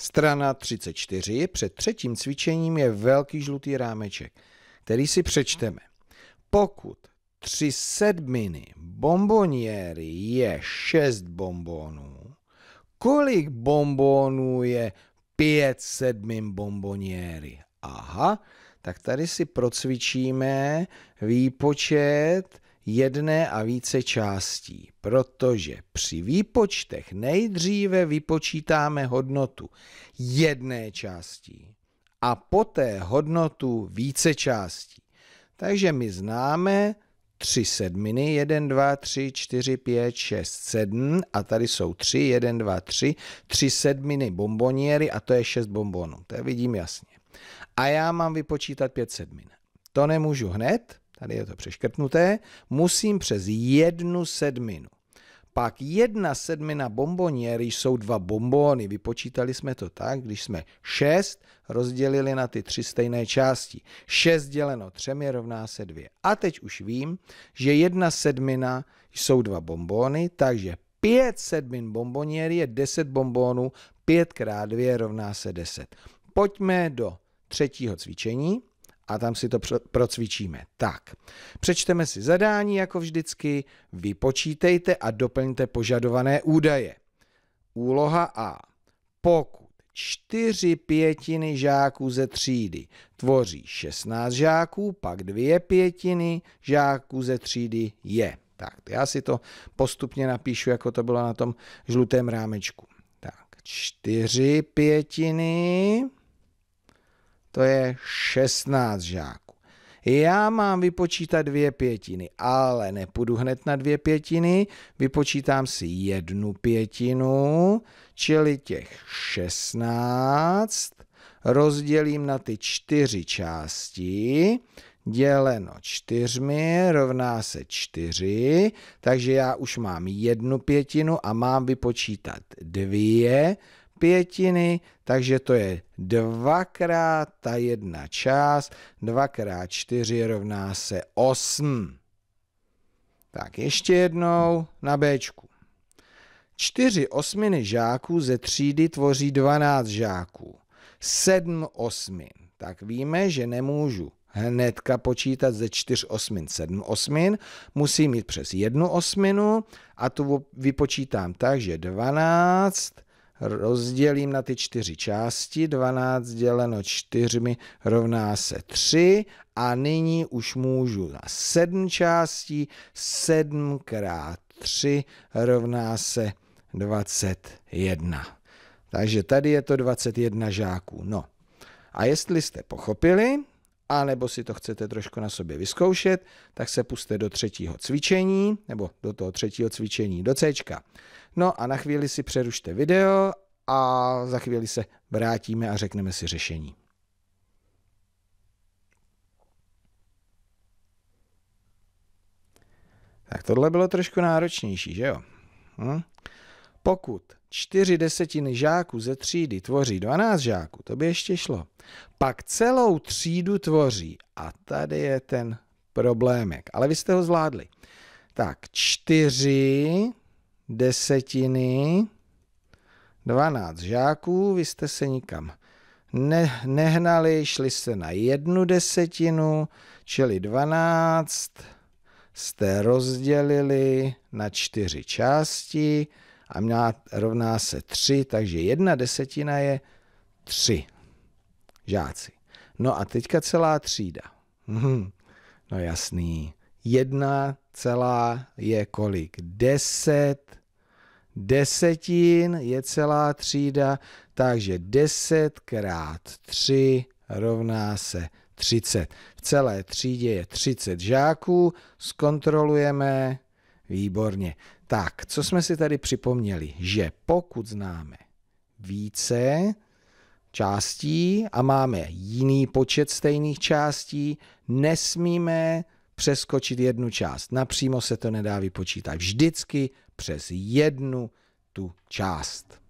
Strana 34, před třetím cvičením je velký žlutý rámeček, který si přečteme. Pokud tři sedminy bomboniéry je šest bombonů, kolik bombonů je pět sedmin bomboniéry? Aha, tak tady si procvičíme výpočet jedné a více částí, protože při výpočtech nejdříve vypočítáme hodnotu jedné části a poté hodnotu více částí. Takže my známe 3 sedminy, 1, 2, 3, 4, 5, 6, 7 a tady jsou 3, 1, 2, 3, 3 sedminy bomboniery a to je 6 bombonů, to je vidím jasně. A já mám vypočítat 5 sedmin. To nemůžu hned, tady je to přeškrtnuté, musím přes jednu sedminu. Pak jedna sedmina bomboněry jsou dva bombony. Vypočítali jsme to tak, když jsme šest rozdělili na ty tři stejné části. Šest děleno třemi rovná se dvě. A teď už vím, že jedna sedmina jsou dva bombony, takže pět sedmin bomboněry je deset bombónů, Pět krát 2 rovná se deset. Pojďme do třetího cvičení a tam si to procvičíme. Tak, přečteme si zadání jako vždycky, vypočítejte a doplňte požadované údaje. Úloha A. Pokud čtyři pětiny žáků ze třídy tvoří 16 žáků, pak dvě pětiny žáků ze třídy je. Tak, já si to postupně napíšu, jako to bylo na tom žlutém rámečku. Tak, čtyři pětiny to je 16 žáků. Já mám vypočítat dvě pětiny, ale nepůjdu hned na dvě pětiny, vypočítám si jednu pětinu, čili těch 16 rozdělím na ty čtyři části, děleno čtyřmi rovná se čtyři, takže já už mám jednu pětinu a mám vypočítat dvě pětiny, takže to je dvakrát ta jedna část, dvakrát čtyři rovná se osm. Tak ještě jednou na Bčku. Čtyři osminy žáků ze třídy tvoří 12 žáků. Sedm osmin. Tak víme, že nemůžu hnedka počítat ze čtyř osmin sedm osmin, musím jít přes jednu osminu a tu vypočítám tak, že 12 rozdělím na ty čtyři části, 12 děleno čtyřmi rovná se 3 a nyní už můžu na sedm částí, 7 krát 3 rovná se 21. Takže tady je to 21 žáků. No a jestli jste pochopili, a nebo si to chcete trošku na sobě vyzkoušet, tak se puste do třetího cvičení, nebo do toho třetího cvičení, do C. No a na chvíli si přerušte video a za chvíli se vrátíme a řekneme si řešení. Tak tohle bylo trošku náročnější, že jo? Hm? Pokud čtyři desetiny žáků ze třídy tvoří 12 žáků, to by ještě šlo. Pak celou třídu tvoří, a tady je ten problémek, ale vy jste ho zvládli. Tak, čtyři desetiny 12 žáků, vy jste se nikam ne, nehnali, šli se na jednu desetinu, čili 12 jste rozdělili na čtyři části, a měla rovná se 3, takže jedna desetina je 3 žáci. No a teďka celá třída. Hmm, no jasný. Jedna celá je kolik? Deset. Desetin je celá třída, takže 10 krát 3 rovná se 30. V celé třídě je 30 žáků, zkontrolujeme Výborně. Tak, co jsme si tady připomněli? Že pokud známe více částí a máme jiný počet stejných částí, nesmíme přeskočit jednu část. Napřímo se to nedá vypočítat. Vždycky přes jednu tu část.